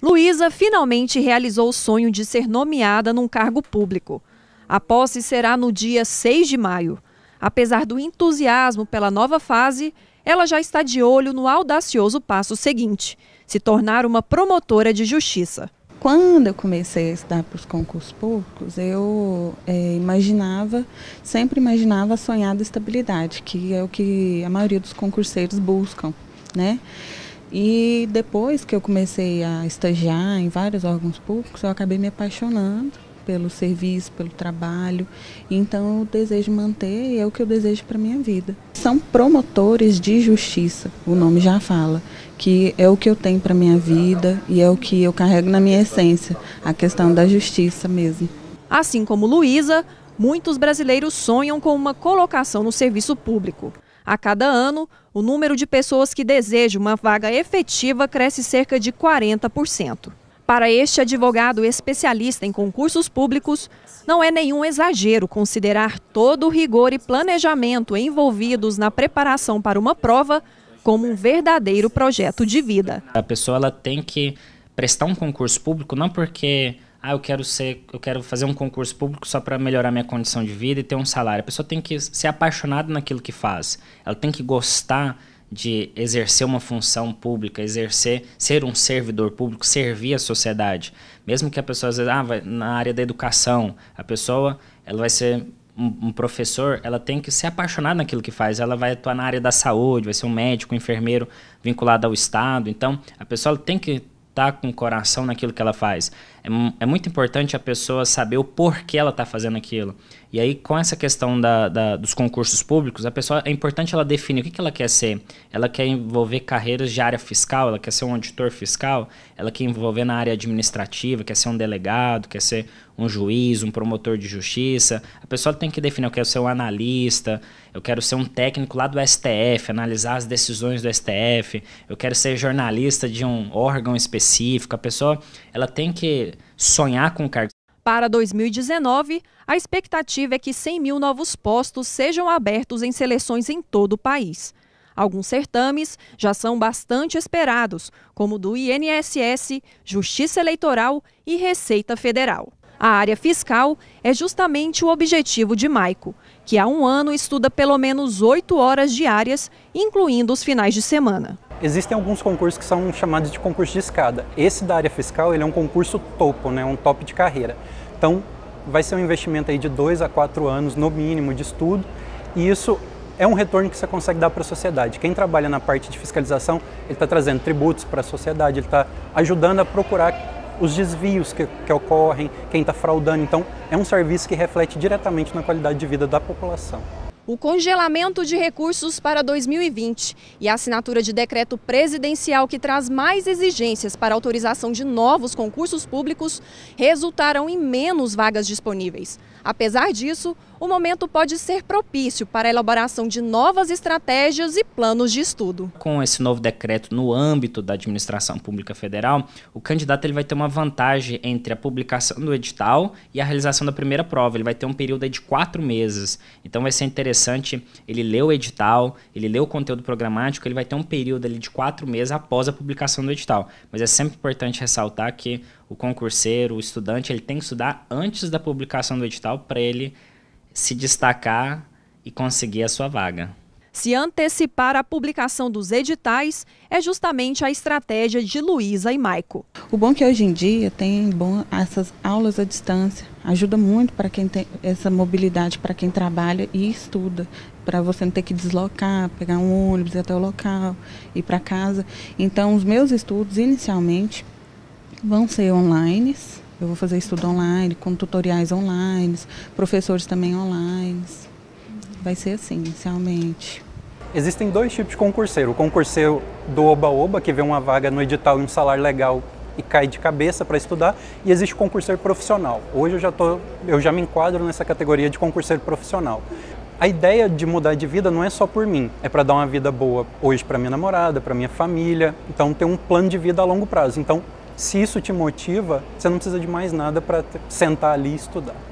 Luísa finalmente realizou o sonho de ser nomeada num cargo público. A posse será no dia 6 de maio. Apesar do entusiasmo pela nova fase, ela já está de olho no audacioso passo seguinte: se tornar uma promotora de justiça. Quando eu comecei a estudar para os concursos públicos, eu é, imaginava, sempre imaginava a sonhada estabilidade, que é o que a maioria dos concurseiros buscam, né? E depois que eu comecei a estagiar em vários órgãos públicos, eu acabei me apaixonando pelo serviço, pelo trabalho. Então eu desejo manter e é o que eu desejo para minha vida. São promotores de justiça, o nome já fala, que é o que eu tenho para minha vida e é o que eu carrego na minha essência, a questão da justiça mesmo. Assim como Luísa, muitos brasileiros sonham com uma colocação no serviço público. A cada ano, o número de pessoas que deseja uma vaga efetiva cresce cerca de 40%. Para este advogado especialista em concursos públicos, não é nenhum exagero considerar todo o rigor e planejamento envolvidos na preparação para uma prova como um verdadeiro projeto de vida. A pessoa ela tem que prestar um concurso público não porque ah, eu quero ser, eu quero fazer um concurso público só para melhorar minha condição de vida e ter um salário. A pessoa tem que ser apaixonada naquilo que faz. Ela tem que gostar de exercer uma função pública, exercer, ser um servidor público, servir a sociedade. Mesmo que a pessoa às vezes, ah, vai, na área da educação, a pessoa, ela vai ser um, um professor, ela tem que ser apaixonada naquilo que faz. Ela vai atuar na área da saúde, vai ser um médico, um enfermeiro vinculado ao Estado. Então, a pessoa tem que tá com o coração naquilo que ela faz. É, é muito importante a pessoa saber o porquê ela está fazendo aquilo. E aí, com essa questão da, da, dos concursos públicos, a pessoa é importante ela definir o que, que ela quer ser. Ela quer envolver carreiras de área fiscal, ela quer ser um auditor fiscal, ela quer envolver na área administrativa, quer ser um delegado, quer ser um juiz, um promotor de justiça. A pessoa tem que definir, eu quero ser um analista, eu quero ser um técnico lá do STF, analisar as decisões do STF, eu quero ser jornalista de um órgão específico. A pessoa, ela tem que sonhar com cargos. Para 2019, a expectativa é que 100 mil novos postos sejam abertos em seleções em todo o país. Alguns certames já são bastante esperados, como o do INSS, Justiça Eleitoral e Receita Federal. A área fiscal é justamente o objetivo de Maico, que há um ano estuda pelo menos oito horas diárias, incluindo os finais de semana. Existem alguns concursos que são chamados de concurso de escada. Esse da área fiscal ele é um concurso topo, né? um top de carreira. Então, vai ser um investimento aí de dois a quatro anos, no mínimo, de estudo. E isso é um retorno que você consegue dar para a sociedade. Quem trabalha na parte de fiscalização, ele está trazendo tributos para a sociedade, ele está ajudando a procurar os desvios que, que ocorrem, quem está fraudando. Então, é um serviço que reflete diretamente na qualidade de vida da população o congelamento de recursos para 2020 e a assinatura de decreto presidencial que traz mais exigências para autorização de novos concursos públicos resultarão em menos vagas disponíveis. Apesar disso, o momento pode ser propício para a elaboração de novas estratégias e planos de estudo. Com esse novo decreto no âmbito da administração pública federal, o candidato ele vai ter uma vantagem entre a publicação do edital e a realização da primeira prova. Ele vai ter um período de quatro meses. Então vai ser interessante ele ler o edital, ele ler o conteúdo programático, ele vai ter um período ali de quatro meses após a publicação do edital. Mas é sempre importante ressaltar que o concurseiro, o estudante, ele tem que estudar antes da publicação do edital para ele se destacar e conseguir a sua vaga. Se antecipar a publicação dos editais é justamente a estratégia de Luísa e Maico. O bom é que hoje em dia tem bom, essas aulas à distância, ajuda muito para quem tem essa mobilidade, para quem trabalha e estuda, para você não ter que deslocar, pegar um ônibus até o local, ir para casa. Então, os meus estudos inicialmente vão ser online eu vou fazer estudo online, com tutoriais online, professores também online. Vai ser assim, inicialmente. Existem dois tipos de concurseiro. O concurseiro do Oba-Oba, que vê uma vaga no edital e um salário legal e cai de cabeça para estudar, e existe o concurseiro profissional. Hoje eu já, tô, eu já me enquadro nessa categoria de concurseiro profissional. A ideia de mudar de vida não é só por mim, é para dar uma vida boa hoje para minha namorada, para minha família, então ter um plano de vida a longo prazo. Então, se isso te motiva, você não precisa de mais nada para sentar ali e estudar.